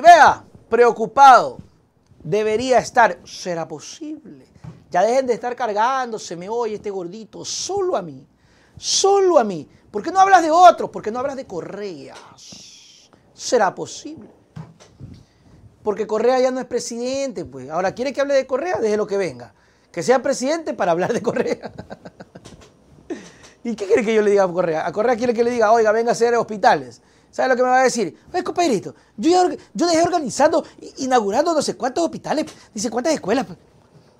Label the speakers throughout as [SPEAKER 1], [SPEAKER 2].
[SPEAKER 1] vea, preocupado, debería estar, ¿será posible? Ya dejen de estar cargándose, me oye este gordito, solo a mí, solo a mí. ¿Por qué no hablas de otros? ¿Por qué no hablas de Correa, ¿Será posible? Porque Correa ya no es presidente, pues. Ahora, ¿quiere que hable de Correa? desde lo que venga. Que sea presidente para hablar de Correa. ¿Y qué quiere que yo le diga a Correa? A Correa quiere que le diga, oiga, venga a hacer hospitales. ¿Sabe lo que me va a decir? Oye, compañerito, yo, dejé organizando, inaugurando no sé cuántos hospitales, ni sé cuántas escuelas. Pues.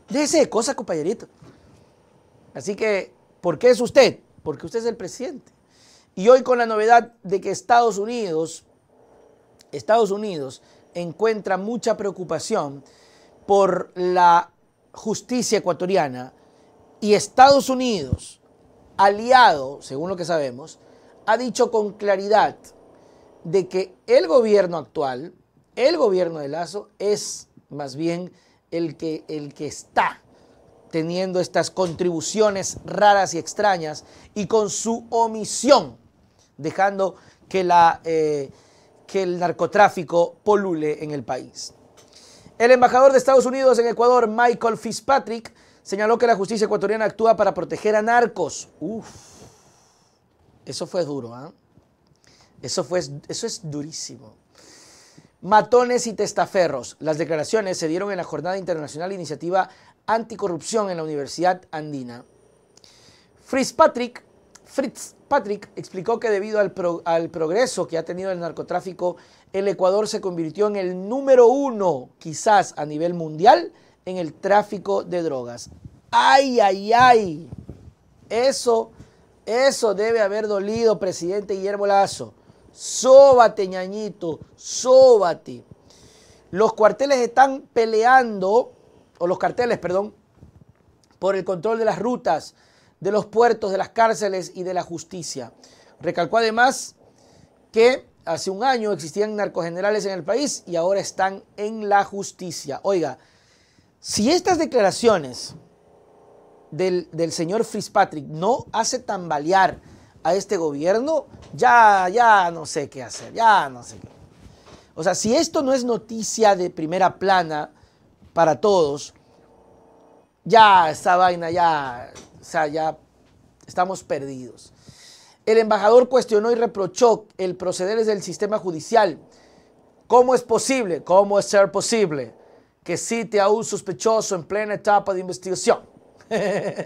[SPEAKER 1] Déjese de cosas, compañerito. Así que, ¿por qué es usted? Porque usted es el presidente. Y hoy con la novedad de que Estados Unidos, Estados Unidos encuentra mucha preocupación por la justicia ecuatoriana y Estados Unidos, aliado, según lo que sabemos, ha dicho con claridad de que el gobierno actual, el gobierno de Lazo, es más bien el que, el que está teniendo estas contribuciones raras y extrañas y con su omisión, dejando que, eh, que el narcotráfico polule en el país. El embajador de Estados Unidos en Ecuador, Michael Fitzpatrick, señaló que la justicia ecuatoriana actúa para proteger a narcos. Uf, eso fue duro, ¿ah? Eso, fue, eso es durísimo. Matones y testaferros. Las declaraciones se dieron en la Jornada Internacional Iniciativa Anticorrupción en la Universidad Andina. Fritz Patrick, Fritz Patrick explicó que debido al, al progreso que ha tenido el narcotráfico, el Ecuador se convirtió en el número uno, quizás a nivel mundial, en el tráfico de drogas. ¡Ay, ay, ay! Eso, eso debe haber dolido, presidente Guillermo Lazo. Sóbate, ñañito, sóbate. Los cuarteles están peleando, o los carteles, perdón, por el control de las rutas, de los puertos, de las cárceles y de la justicia. Recalcó además que hace un año existían narcogenerales en el país y ahora están en la justicia. Oiga, si estas declaraciones del, del señor Fitzpatrick no hace tambalear a este gobierno, ya, ya no sé qué hacer, ya no sé qué. O sea, si esto no es noticia de primera plana para todos, ya esta vaina, ya, o sea, ya estamos perdidos. El embajador cuestionó y reprochó el proceder del sistema judicial. ¿Cómo es posible? ¿Cómo es ser posible que cite a un sospechoso en plena etapa de investigación? es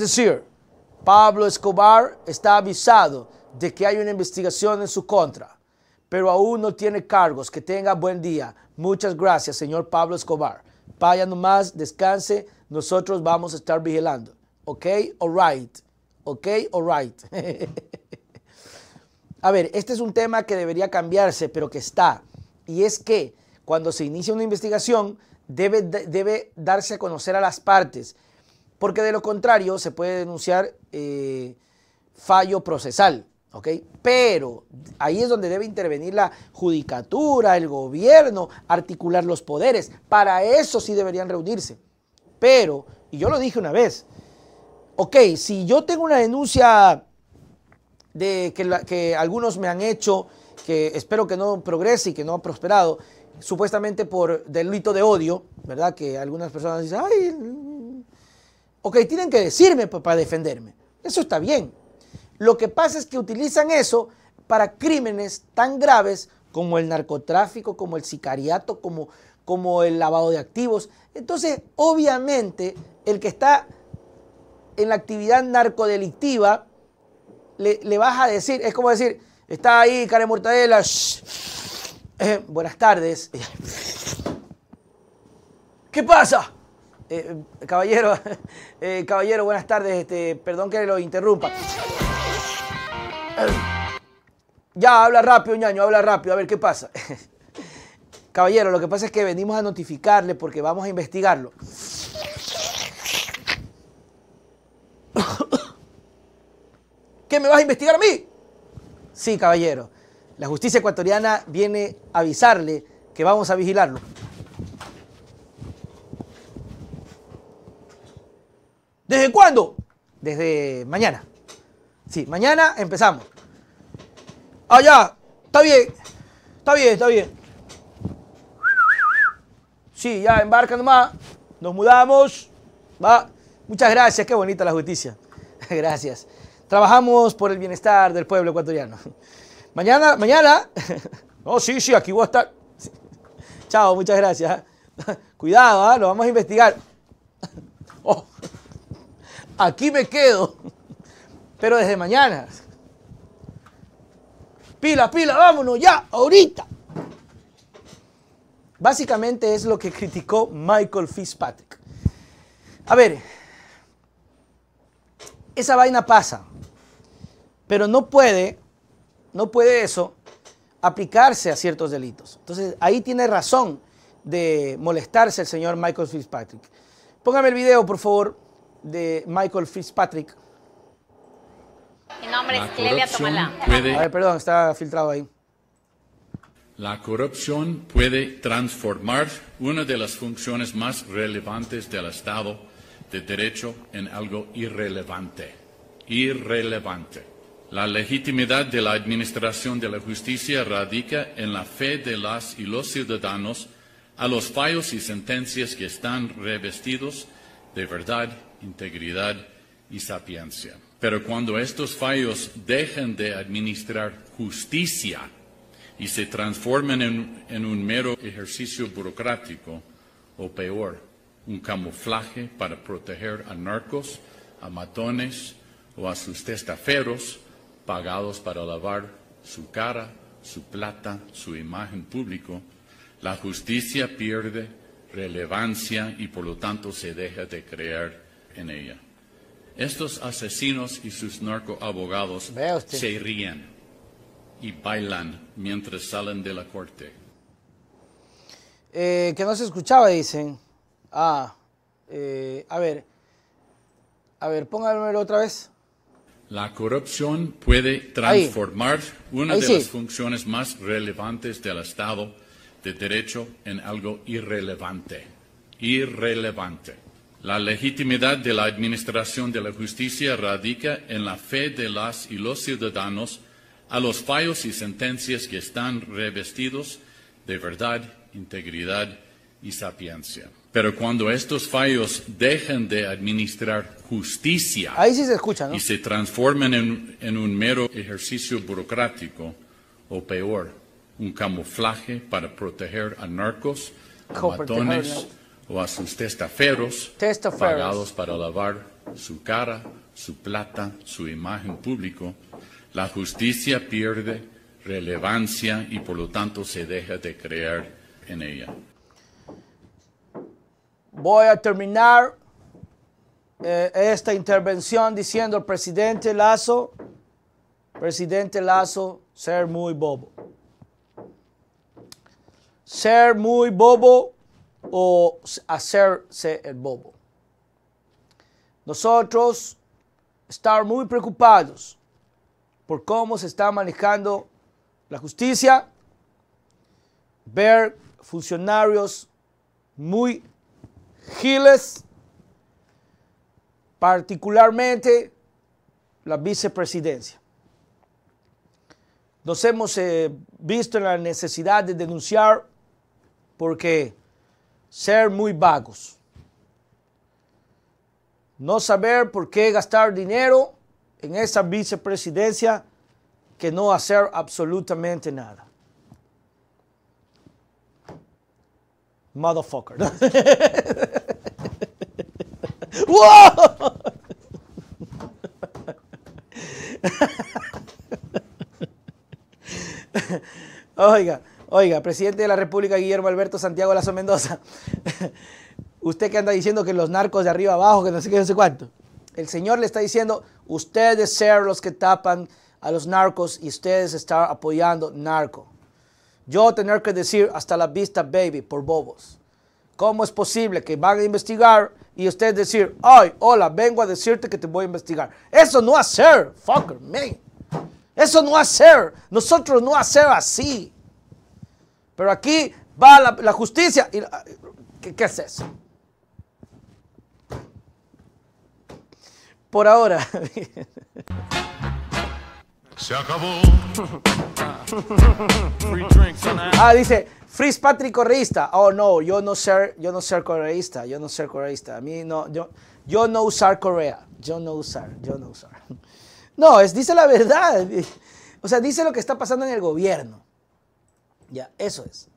[SPEAKER 1] decir, Pablo Escobar está avisado de que hay una investigación en su contra, pero aún no tiene cargos. Que tenga buen día. Muchas gracias, señor Pablo Escobar. Vaya nomás, descanse. Nosotros vamos a estar vigilando. ¿Ok? All right. ¿Ok? All right. a ver, este es un tema que debería cambiarse, pero que está. Y es que cuando se inicia una investigación, debe, debe darse a conocer a las partes porque de lo contrario se puede denunciar eh, fallo procesal. ¿ok? Pero ahí es donde debe intervenir la judicatura, el gobierno, articular los poderes. Para eso sí deberían reunirse. Pero, y yo lo dije una vez, ok, si yo tengo una denuncia de que, que algunos me han hecho, que espero que no progrese y que no ha prosperado, supuestamente por delito de odio, ¿verdad? Que algunas personas dicen, ay, Ok, tienen que decirme para defenderme. Eso está bien. Lo que pasa es que utilizan eso para crímenes tan graves como el narcotráfico, como el sicariato, como, como el lavado de activos. Entonces, obviamente, el que está en la actividad narcodelictiva, le, vas a decir, es como decir, está ahí Karen Mortadela, eh, buenas tardes. ¿Qué pasa? Eh, eh, caballero, eh, caballero, buenas tardes. Este, perdón que lo interrumpa. Ya, habla rápido, ñaño, habla rápido, a ver qué pasa. Caballero, lo que pasa es que venimos a notificarle porque vamos a investigarlo. ¿Qué me vas a investigar a mí? Sí, caballero. La justicia ecuatoriana viene a avisarle que vamos a vigilarlo. ¿Desde cuándo? Desde mañana. Sí, mañana empezamos. Ah, ya. Está bien. Está bien, está bien. Sí, ya embarca nomás. Nos mudamos. Va. Muchas gracias. Qué bonita la justicia. Gracias. Trabajamos por el bienestar del pueblo ecuatoriano. Mañana, mañana. No, oh, sí, sí, aquí voy a estar. Chao, muchas gracias. Cuidado, ¿ah? lo vamos a investigar aquí me quedo, pero desde mañana. Pila, pila, vámonos ya, ahorita. Básicamente es lo que criticó Michael Fitzpatrick. A ver, esa vaina pasa, pero no puede, no puede eso aplicarse a ciertos delitos. Entonces ahí tiene razón de molestarse el señor Michael Fitzpatrick. Póngame el video, por favor de Michael Fitzpatrick. Mi nombre Clelia perdón, está filtrado ahí.
[SPEAKER 2] La corrupción puede transformar una de las funciones más relevantes del Estado de Derecho en algo irrelevante. Irrelevante. La legitimidad de la administración de la justicia radica en la fe de las y los ciudadanos a los fallos y sentencias que están revestidos de verdad integridad y sapiencia. Pero cuando estos fallos dejan de administrar justicia y se transforman en, un mero ejercicio burocrático, o peor, un camuflaje para proteger a narcos, a matones o a sus testaferos pagados para lavar su cara, su plata, su imagen público, la justicia pierde relevancia y por lo tanto se deja de crear en ella. Estos asesinos y sus narcoabogados se ríen y bailan mientras salen de la corte.
[SPEAKER 1] Eh, que no se escuchaba, dicen. Ah, eh, a ver, a ver, pónganmelo otra vez.
[SPEAKER 2] La corrupción puede transformar una de las funciones más relevantes del Estado de Derecho en algo irrelevante. Irrelevante. La legitimidad de la administración de la justicia radica en la fe de las y los ciudadanos a los fallos y sentencias que están revestidos de verdad, integridad y sapiencia. Pero cuando estos fallos dejan de administrar justicia y se transforman en, un mero ejercicio burocrático, o peor, un camuflaje para proteger a narcos, a matones, o a sus testaferos, pagados para lavar su cara, su plata, su imagen público, la justicia pierde relevancia y por lo tanto se deja de creer en ella.
[SPEAKER 1] Voy a terminar eh, esta intervención diciendo al presidente Lazo, presidente Lazo, ser muy bobo. Ser muy bobo o hacerse el bobo. Nosotros estamos muy preocupados por cómo se está manejando la justicia, ver funcionarios muy giles, particularmente la vicepresidencia. Nos hemos eh, visto en la necesidad de denunciar porque ser muy vagos. No saber por qué gastar dinero en esa vicepresidencia que no hacer absolutamente nada. Motherfucker. Oiga. Oiga, presidente de la República, Guillermo Alberto Santiago Lazo Mendoza. usted que anda diciendo que los narcos de arriba abajo, que no sé qué, no sé cuánto. El Señor le está diciendo, ustedes ser los que tapan a los narcos y ustedes estar apoyando narco. Yo tener que decir hasta la vista, baby, por bobos. ¿Cómo es posible que van a investigar y ustedes decir, ay, hola, vengo a decirte que te voy a investigar? Eso no ser, fucker, me. Eso no ser. Nosotros no hacer así. Pero aquí va la, justicia. Y ¿qué, ¿Qué es eso? Por ahora. ah, dice, Fritz Patrick correísta. Oh, no, yo no ser, yo no ser correísta, yo no ser correísta. A mí no, yo, yo no usar Corea. Yo no usar, yo no usar. No, es, dice la verdad. O sea, dice lo que está pasando en el gobierno. Ya, eso es.